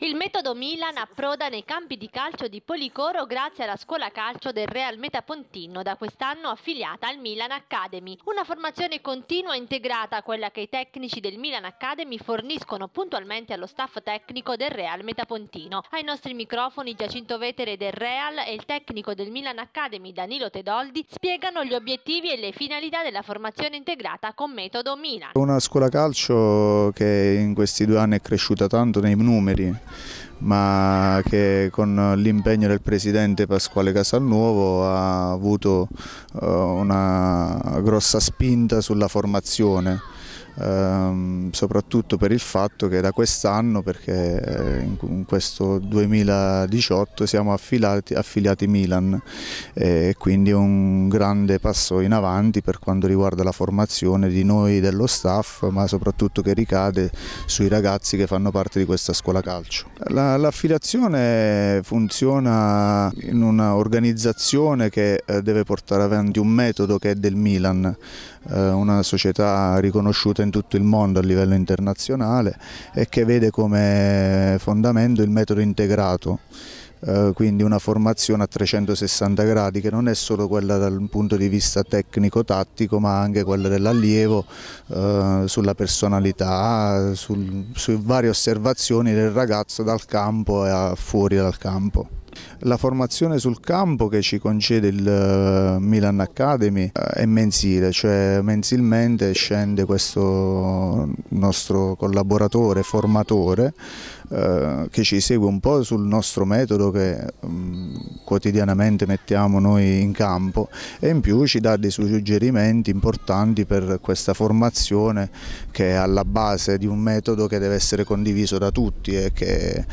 Il metodo Milan approda nei campi di calcio di Policoro grazie alla scuola calcio del Real Metapontino, da quest'anno affiliata al Milan Academy. Una formazione continua integrata a quella che i tecnici del Milan Academy forniscono puntualmente allo staff tecnico del Real Metapontino. Ai nostri microfoni Giacinto Vetere del Real e il tecnico del Milan Academy Danilo Tedoldi spiegano gli obiettivi e le finalità della formazione integrata con metodo Milan. Una scuola calcio che in questi due anni è cresciuta tanto nei numeri ma che con l'impegno del presidente Pasquale Casalnuovo ha avuto eh, una grossa spinta sulla formazione ehm, soprattutto per il fatto che da quest'anno, perché eh, in questo 2018 siamo affiliati, affiliati Milan e quindi un grande passo in avanti per quanto riguarda la formazione di noi dello staff, ma soprattutto che ricade sui ragazzi che fanno parte di questa scuola calcio. La, l'affiliazione funziona in un'organizzazione che eh, deve portare avanti un metodo che è del Milan. Eh, una società riconosciuta in tutto il mondo a livello internazionale e che vede come fondamento il metodo integrato eh, quindi una formazione a 360 gradi che non è solo quella dal punto di vista tecnico-tattico ma anche quella dell'allievo eh, sulla personalità, sul, su varie osservazioni del ragazzo dal campo e fuori dal campo. La formazione sul campo che ci concede il eh, Milan Academy eh, è mensile, cioè mensilmente scende questo nostro collaboratore, formatore, eh, che ci segue un po' sul nostro metodo che mm, quotidianamente mettiamo noi in campo e in più ci dà dei suggerimenti importanti per questa formazione che è alla base di un metodo che deve essere condiviso da tutti e che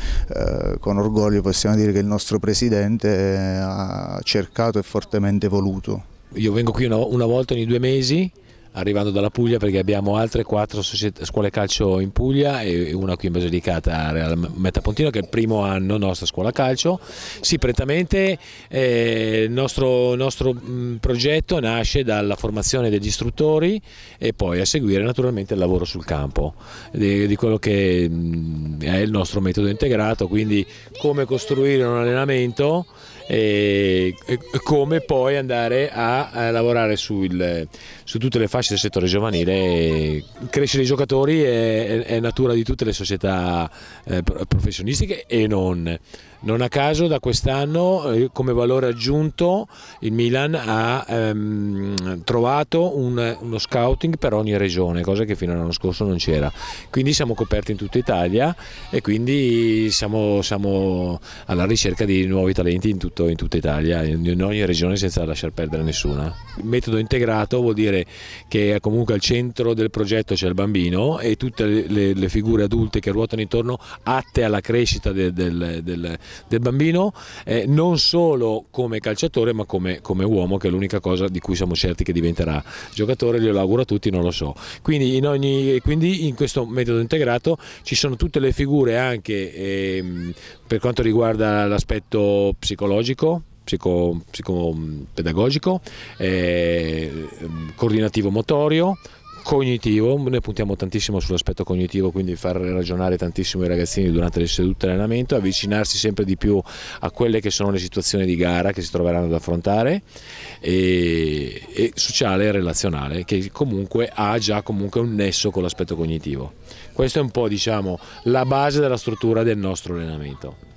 con orgoglio possiamo dire che il nostro presidente Presidente eh, ha cercato e fortemente voluto. Io vengo qui una, una volta ogni due mesi arrivando dalla Puglia perché abbiamo altre quattro scuole calcio in Puglia e una qui in Basilicata Real Metapontino che è il primo anno nostra scuola calcio. Sì, prettamente eh, il nostro, nostro progetto nasce dalla formazione degli istruttori e poi a seguire naturalmente il lavoro sul campo di, di quello che mh, è il nostro metodo integrato, quindi come costruire un allenamento e, come poi andare a, lavorare sul, su tutte le fasce del settore giovanile. Crescere i giocatori è, è, è natura di tutte le società eh, professionistiche e non. Non a caso da quest'anno eh, come valore aggiunto il Milan ha ehm, trovato un, uno scouting per ogni regione, cosa che fino all'anno scorso non c'era. Quindi siamo coperti in tutta Italia e quindi siamo, siamo alla ricerca di nuovi talenti in, tut, detto in tutta Italia, in ogni regione senza lasciar perdere nessuna. Il metodo integrato vuol dire che comunque al centro del progetto c'è il bambino e tutte le, le figure adulte che ruotano intorno atte alla crescita del, del, del, del bambino, eh, non solo come calciatore ma come, come, uomo che è l'unica cosa di cui siamo certi che diventerà giocatore, glielo auguro a tutti, non lo so. Quindi in, ogni, quindi in questo metodo integrato ci sono tutte le figure anche... Eh, per quanto riguarda l'aspetto psicologico, psico, psicopedagogico, eh, ehm, coordinativo motorio, cognitivo, noi puntiamo tantissimo sull'aspetto cognitivo, quindi far ragionare tantissimo i ragazzini durante le sedute di allenamento, avvicinarsi sempre di più a quelle che sono le situazioni di gara che si troveranno ad affrontare e, e sociale e relazionale che comunque ha già comunque un nesso con l'aspetto cognitivo. Questa è un po' diciamo la base della struttura del nostro allenamento.